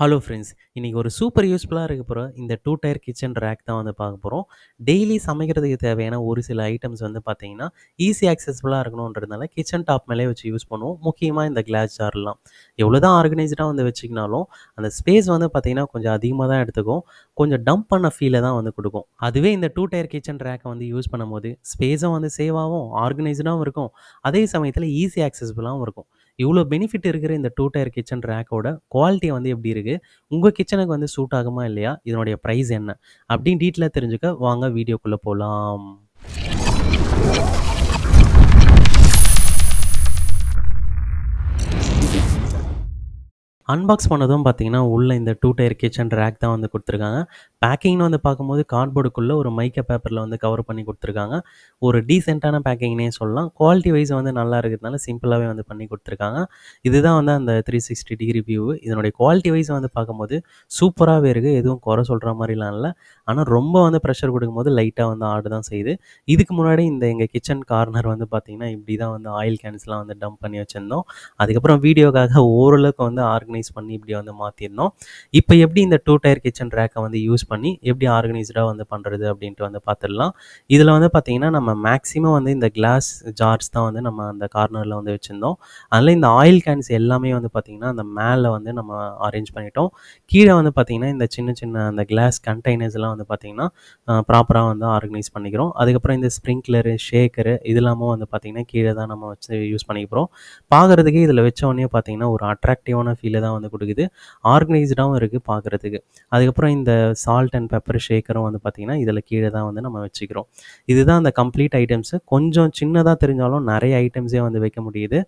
hello friends இன்றைக்கி ஒரு super யூஸ்ஃபுல்லாக இருக்க போகிற இந்த டூ டயர் கிச்சன் ரேக் தான் வந்து பார்க்க போகிறோம் டெய்லி சமைக்கிறதுக்கு தேவையான ஒரு சில ஐட்டம்ஸ் வந்து பார்த்தீங்கன்னா ஈஸி ஆக்சஸ்ஃபுல்லாக இருக்கணுன்றதுனால கிச்சன் டாப் மேலே வச்சு யூஸ் பண்ணுவோம் முக்கியமாக இந்த கிளாஸ் ஜார்லாம் எவ்வளோ தான் ஆர்கனைஸ்டாக வந்து வச்சுக்கினாலும் அந்த ஸ்பேஸ் வந்து பார்த்திங்கன்னா கொஞ்சம் அதிகமாக தான் எடுத்துக்கும் கொஞ்சம் டம்ப் பண்ண ஃபீலை தான் வந்து கொடுக்கும் அதுவே இந்த டூ டயர் கிச்சன் ரேக்கை வந்து யூஸ் பண்ணும்போது ஸ்பேஸும் வந்து சேவ் ஆகும் ஆர்கனைஸ்டாகவும் இருக்கும் அதே சமயத்தில் ஈஸி ஆக்சஸ்ஃபுல்லாகவும் இருக்கும் இவ்வளோ பெனிஃபிட் இருக்கிற இந்த டூ டயர் கிச்சன் ரேக்கோட குவாலிட்டி வந்து எப்படி இருக்குது உங்கள் கிச்சனுக்கு வந்து சூட் ஆகுமா இல்லையா இதனுடைய ப்ரைஸ் என்ன அப்படின்னு டீட்டெயிலாக தெரிஞ்சுக்க வாங்க வீடியோக்குள்ளே போகலாம் அன்பாக்ஸ் பண்ணதும் பார்த்தீங்கன்னா உள்ளே இந்த டூ டயர் கிச்சன் ரேக் தான் வந்து கொடுத்துருக்காங்க பேக்கிங்னு வந்து பார்க்கும்போது கார்ட்போர்டுக்குள்ளே ஒரு மைக்க பேப்பரில் வந்து கவர் பண்ணி கொடுத்துருக்காங்க ஒரு டீசெண்டான பேக்கிங்னே சொல்லலாம் குவாலிட்டி வைஸ் வந்து நல்லா இருக்கிறதுனால சிம்பிளாகவே வந்து பண்ணி கொடுத்துருக்காங்க இதுதான் வந்து அந்த த்ரீ சிக்ஸ்டி டிகிரி வியூ இதனுடைய குவாலிட்டி வைஸ் வந்து பார்க்கும்போது சூப்பராகவே இருக்குது எதுவும் குறை சொல்கிற மாதிரிலாம் இல்லை ஆனால் ரொம்ப வந்து ப்ரெஷர் கொடுக்கும்போது லைட்டாக வந்து ஆடு தான் செய்யுது இதுக்கு முன்னாடி இந்த எங்கள் கிச்சன் கார்னர் வந்து பார்த்திங்கன்னா இப்படி தான் வந்து ஆயில் கேன்ஸ்லாம் வந்து டம்ப் பண்ணி வச்சுருந்தோம் அதுக்கப்புறம் வீடியோக்காக ஓரளவுக்கு வந்து ஆர்கனைஸ் ஆர்கனைஸ் பண்ணி இப்படி வந்து மாற்றிடணும் இப்போ எப்படி இந்த டூ டயர் கிச்சன் ரேக்கை வந்து யூஸ் பண்ணி எப்படி ஆர்கனைஸ்டாக வந்து பண்ணுறது அப்படின்ட்டு வந்து பார்த்துடலாம் இதில் வந்து பார்த்திங்கன்னா நம்ம மேக்ஸிமம் வந்து இந்த கிளாஸ் ஜார்ஸ் தான் வந்து நம்ம அந்த கார்னரில் வந்து வச்சுருந்தோம் அதில் இந்த ஆயில் கேன்ஸ் எல்லாமே வந்து பார்த்திங்கன்னா அந்த மேலே வந்து நம்ம அரேஞ்ச் பண்ணிட்டோம் கீழே வந்து பார்த்திங்கன்னா இந்த சின்ன சின்ன அந்த கிளாஸ் கண்டெய்னர்ஸ்லாம் வந்து பார்த்திங்கன்னா ப்ராப்பராக வந்து ஆர்கனைஸ் பண்ணிக்கிறோம் அதுக்கப்புறம் இந்த ஸ்ப்ரிங்க்லரு ஷேக்கரு இதெல்லாமும் வந்து பார்த்திங்கன்னா கீழே தான் நம்ம வச்சு யூஸ் பண்ணிக்கிறோம் பார்க்குறதுக்கே இதில் வச்ச உடனே பார்த்திங்கன்னா ஒரு அட்ராக்டிவான ஃபீலை தான் தான் வந்து கொடுக்குது ஆர்கனைஸ்டாகவும் இருக்குது பார்க்குறதுக்கு அதுக்கப்புறம் இந்த சால்ட் அண்ட் பெப்பர் ஷேக்கரும் வந்து பார்த்திங்கன்னா இதில் கீழே தான் வந்து நம்ம வச்சுக்கிறோம் இதுதான் அந்த கம்ப்ளீட் ஐட்டம்ஸு கொஞ்சம் சின்னதாக தெரிஞ்சாலும் நிறைய ஐட்டம்ஸே வந்து வைக்க முடியுது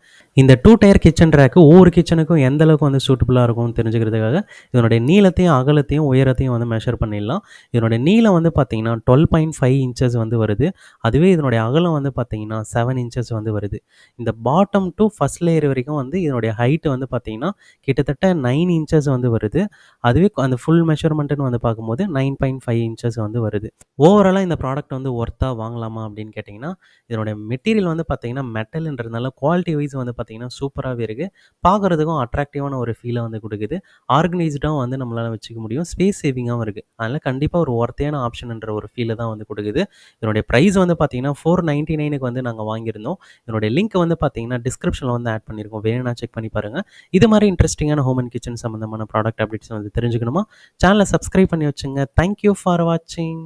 இந்த டூ டயர் கிச்சன் ரேக்கு ஒவ்வொரு கிச்சனுக்கும் எந்த அளவுக்கு வந்து சூட்டபுளாக இருக்கும்னு தெரிஞ்சுக்கிறதுக்காக இதனுடைய நீளத்தையும் அகலத்தையும் உயரத்தையும் வந்து மெஷர் பண்ணிடலாம் இதனுடைய நீளம் வந்து பார்த்திங்கன்னா டுவெல் பாயிண்ட் ஃபைவ் இன்ச்சஸ் வந்து வருது அதுவே இதனுடைய அகலம் வந்து பார்த்திங்கன்னா செவன் இன்ச்சஸ் வந்து வருது இந்த பாட்டம் டு ஃபஸ்ட் லேயர் வரைக்கும் வந்து இதனுடைய ஹைட்டு வந்து பார்த்திங்கன்னா கிட்டத்தட்ட கிட்டத்தட்ட நைன் இன்ச்சஸ் வந்து வருது அதுவே அந்த ஃபுல் மெஷர்மெண்ட்டுன்னு வந்து பார்க்கும்போது நைன் பாயிண்ட் ஃபைவ் இன்ச்சஸ் வந்து வருது ஓவராலாக இந்த ப்ராடக்ட் வந்து ஒர்த்தாக வாங்கலாமா அப்படின்னு கேட்டிங்கன்னா இதனுடைய மெட்டீரியல் வந்து பார்த்திங்கன்னா மெட்டல்ன்றதுனால குவாலிட்டி வைஸ் வந்து பார்த்தீங்கன்னா சூப்பராகவே இருக்குது பார்க்குறதுக்கும் அட்ராக்டிவான ஒரு ஃபீலை வந்து கொடுக்குது ஆர்கனைஸ்டாக வந்து நம்மளால் வச்சுக்க முடியும் ஸ்பேஸ் சேவிங்காகவும் இருக்குது அதனால் கண்டிப்பாக ஒரு ஒர்த்தையான ஆப்ஷன்ன்ற ஒரு ஃபீலை தான் வந்து கொடுக்குது இதனுடைய ப்ரைஸ் வந்து பார்த்தீங்கன்னா ஃபோர் நைன்ட்டி நைனுக்கு வந்து நாங்கள் வாங்கியிருந்தோம் இதனுடைய லிங்க் வந்து பார்த்திங்கன்னா டிஸ்கிரிப்ஷனில் வந்து ஆட் பண்ணியிருக்கோம் வேணும்னா செக் பண்ணி பாருங்கள் இது மாதிரி இன்ட்ரெஸ்டிங்காக ஹோம் அண்ட் கிச்சன் சம்மந்தமான ப்ராடக்ட் அப்டேட்ஸ் வந்து தெரிஞ்சுக்கணுமா சேனலை சப்ஸ்கிரைப் பண்ணி வச்சுங்க தேங்க்யூ ஃபார் வாட்சிங்